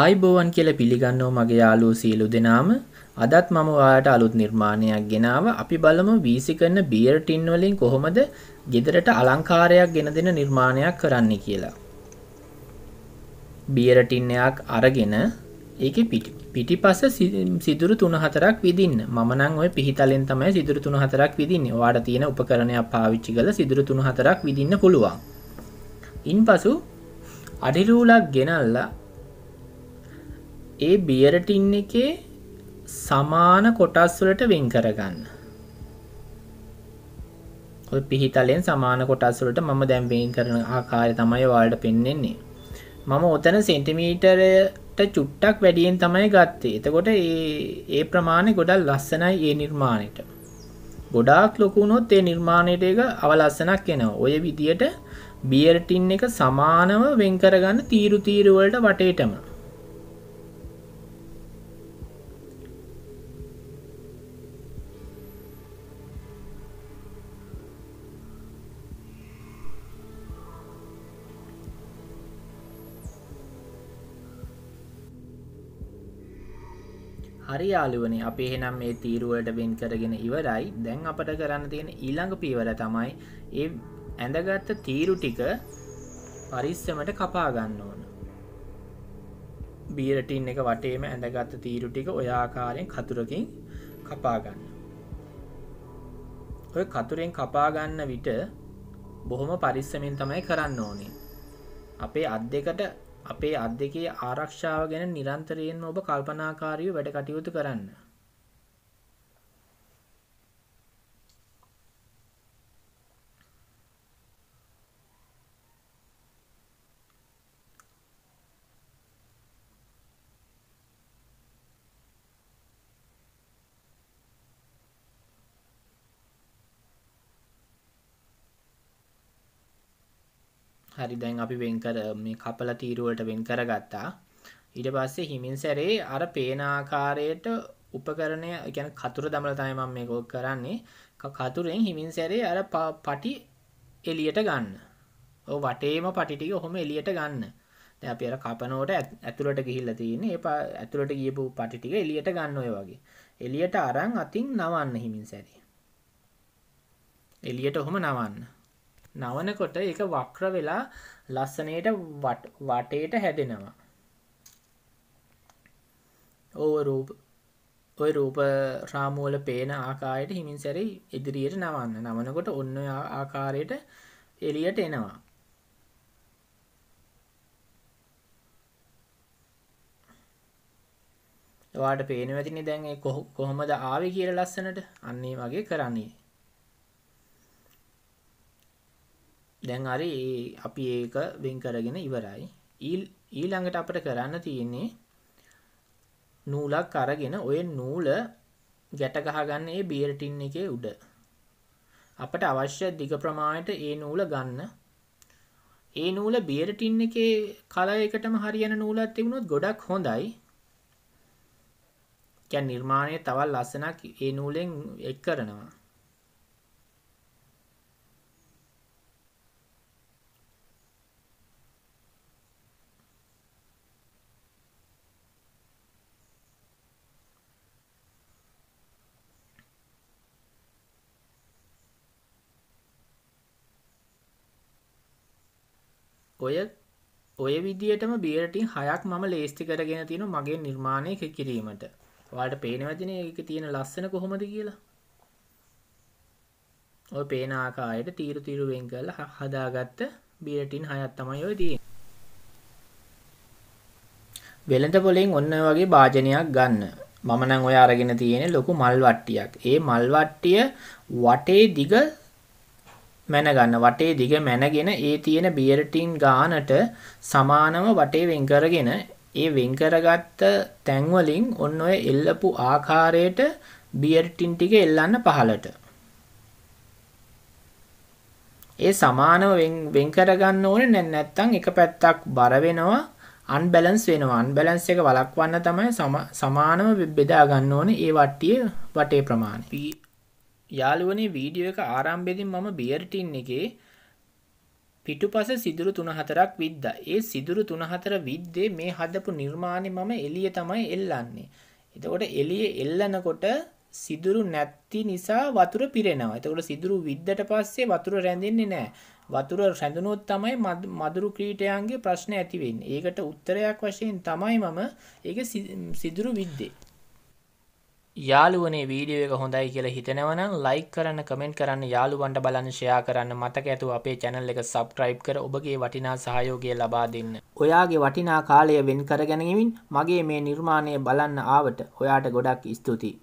ආයිබෝවන් කියල පිළිගන්නෝ මගේ යාලූ සියලු දෙනාම අදත් මම වාට අලුත් නිර්මාණයක් ගෙනාව අපි බලමු වීසි කරන බියර් ටින් වලින් කොහොමද ගෙදරට අලංකාරයක් ගෙන දෙන නිර්මාණයක් කරන්න කියලා. බියර ටින්නයක් අරගෙන ඒක පිටිපස සිදුරු තුන හතරක් විදින්න මනං ඔය පිහිතලෙන් තමයි සිදුරු තුන හතරක් විදින්න වාට තියෙන උපකරණයක් පාවිච්චි කළ සිදුරු තුන හතරක් විදින්න පුළුවන්. ඉන් පසු අඩිරූලක් ගෙනල්ලා ඒ බියර ටින් එකේ සමාන කොටස් වලට වෙන් කරගන්න. ඔය පිහිතලෙන් සමාන කොටස් වලට මම දැන් වෙන් කරන ආකාරය තමයි ඔයාලට පෙන්වන්නේ. මම ඔතන සෙන්ටිමීටරයට චුට්ටක් වැඩියෙන් තමයි ගත්තේ. එතකොට ඒ ඒ ප්‍රමාණය ගොඩක් ලස්සනයි ඒ නිර්මාණයට. ගොඩාක් ලොකු වුණොත් ඒ නිර්මාණයට ඒක අවලස්සනක් එනවා. ඔය විදියට බියර් ටින් එක සමානව වෙන් කරගන්න තීරු තීරු වලට වටේටම. හරි යාළුවනේ අපි එහෙනම් මේ තීරුවලට වෙන් කරගෙන ඉවරයි දැන් අපට කරන්න තියෙන ඊළඟ පීවර තමයි ඒ ඇඳගත්ත තීරු ටික පරිස්සමට කපා ගන්න ඕන බීරටින් එක වටේම ඇඳගත්ත තීරු ටික ඔයාකාරයෙන් කතුරකින් කපා ගන්න ඔය කතුරෙන් කපා ගන්න විට බොහොම පරිස්සමෙන් තමයි කරන්න ඕනේ අපේ අත් දෙකට අපේ අත් දෙකේ ආරක්ෂාව ගැන නිරන්තරයෙන්ම ඔබ කල්පනාකාරීව වැඩ කටයුතු කරන්න. හරි දැන් අපි වෙන්කර මේ කපල තීරුවට වෙන් කර ගත්තා ඉට පස්සේ හිමින් සැරේ අර පේනාආකාරයට උපකරණය ගැන කතුර දමල තමයිමම් මේ ගොල් කරන්නේ කතුරෙන් හිමින් සැරේ අර පටි එලියට ගන්න වටේම පටිටික ඔහොම එලියට ගන්න අප කපනෝට ඇතුළට ගිහිල්ල තියන්නේ ඒ ඇතුළට ගියපු පටිටික එලියට ගන්න ඔය වගේ එලියට අරං අතින් නවන්න හිමින් සැරේ එලියට ඔහොම නවන්න නවනකොට ඒක වක්‍ර වෙලා ලස්සනයට වටේට හැදෙනවා ඕව රූප ඔය රූප රාමූල පේන ආකාරයට හිමින් සැරි ඉදිරියට නවන්න නවනකොට ඔන්න ආකාරයට එලියට එනවා වාට පේනවැතිනි දැන් කොහොමද ආවි කියල ලස්සනට අන්නේ වගේ කරන්නේ දැන් හරි අපි ඒක වෙන් කරගෙන ඉවරයි ඊළඟට අපට කරන්න තියෙන්නේ නූලක් අරගෙන ඔය නූල ගැට ගහගන්න ඒ බියර් ටින් එකේ උඩ අපට අවශ්‍ය දිග ප්‍රමාණයට ඒ නූල ගන්න ඒ නූල බියර් ටින් එකේ කල එකටම හරියන නූලක් තිබුණොත් ගොඩක් හොඳයි කියන්නේ නිර්මාණය තවත් ලස්සනක් ඒ නූලෙන් එක් කරනවා ඔය ඔය විදිටම බියටින් හයක් මම ලේස්ති කරගෙන තියෙන මගේ නිර්මාණය කිරීමට වාට පේනවදින එක තියෙන ලස්සන කොහොමද කියලා ඔය පේන ආකායට තීරු තීරුවෙන් කල හදාගත්ත බියටින් හයත් තමයි ඔය තිය වෙළඳ පොලෙන් ඔන්න වගේ භාජනයක් ගන්න මමනං ඔය අරගෙන තියෙන ලොකු මල් වට්ටියක් ඒ මල් වට්ටිය වටේ දිග මැන ගන්න. වටේ දිග මැනගෙන ඒ තියෙන බියර් ටින් ගානට සමානව වටේ වෙන් කරගෙන ඒ වෙන් කරගත්ත තැන් වලින් ඔන්න ඔය එල්ලපු ආකාරයට බියර් ටින් ටික එල්ලන්න පහලට. ඒ සමානව වෙන් කරගන්න ඕනේ නැත්නම් එක පැත්තක් බර වෙනවා අන්බැලන්ස් වෙනවා. අන්බැලන්ස් එක වළක්වන්න තමයි සමානව බෙදා ගන්න ඕනේ ඒ වට්ටියේ වටේ ප්‍රමාණය. යාළුවනේ වීඩියෝ එක ආරම්භෙදින් මම බියර්ටින් එකේ පිටුපස සිදුරු තුන හතරක් විද්දා. ඒ සිදුරු තුන හතර විද්දේ මේ හදපු නිර්මාණය මම එළිය තමයි එල්ලන්නේ. එතකොට එළිය එල්ලනකොට සිදුරු නැති නිසා වතුර පිරෙනවා. එතකොට සිදුරු විද්දට පස්සේ වතුර රැඳෙන්නේ නැහැ. වතුර රැඳුනොත් තමයි මදුරු ක්‍රීඩයන්ගේ ප්‍රශ්න ඇති වෙන්නේ. ඒකට උත්තරයක් වශයෙන් තමයි මම ඒක සිදුරු විද්දේ. යාළුවනේ වීඩියෝ එක හොඳයි කියලා හිතෙනවනම් ලයික් කරන්න කමෙන්ට් කරන්න යාළුවන්ට බලන්න ෂෙයා කරන්න මතක ඇතුව අපේ channel එක subscribe කර ඔබගේ වටිනා සහයෝගය ලබා දෙන්න. ඔයාගේ වටිනා කාලය වෙන් කර ගැනීමෙන් මගේ මේ නිර්මාණය බලන්න ආවට ඔයාට ගොඩක් ස්තුතියි.